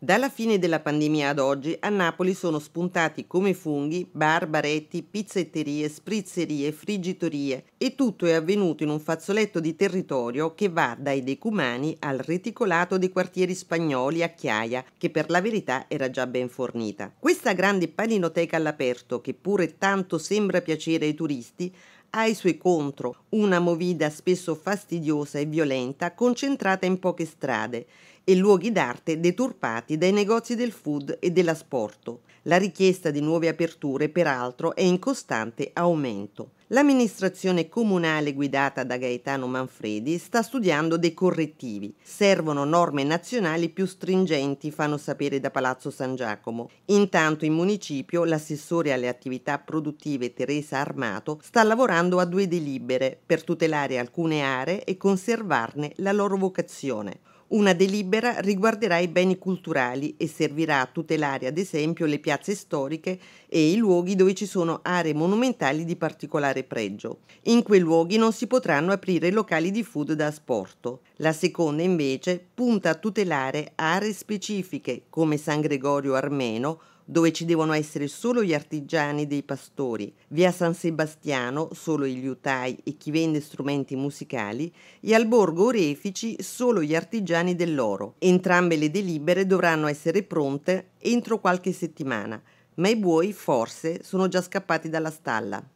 Dalla fine della pandemia ad oggi a Napoli sono spuntati come funghi bar, baretti, pizzetterie, sprizzerie, friggitorie e tutto è avvenuto in un fazzoletto di territorio che va dai decumani al reticolato dei quartieri spagnoli a Chiaia, che per la verità era già ben fornita. Questa grande paninoteca all'aperto, che pure tanto sembra piacere ai turisti, ha i suoi contro, una movida spesso fastidiosa e violenta concentrata in poche strade e luoghi d'arte deturpati dai negozi del food e dell'asporto. La richiesta di nuove aperture, peraltro, è in costante aumento. L'amministrazione comunale guidata da Gaetano Manfredi sta studiando dei correttivi. Servono norme nazionali più stringenti, fanno sapere da Palazzo San Giacomo. Intanto in municipio l'assessore alle attività produttive Teresa Armato sta lavorando a due delibere per tutelare alcune aree e conservarne la loro vocazione. Una delibera riguarderà i beni culturali e servirà a tutelare ad esempio le piazze storiche e i luoghi dove ci sono aree monumentali di particolare particolare pregio. In quei luoghi non si potranno aprire locali di food da asporto. La seconda invece punta a tutelare aree specifiche come San Gregorio Armeno, dove ci devono essere solo gli artigiani dei pastori, via San Sebastiano solo i liutai e chi vende strumenti musicali e al borgo Orefici solo gli artigiani dell'oro. Entrambe le delibere dovranno essere pronte entro qualche settimana, ma i buoi forse sono già scappati dalla stalla.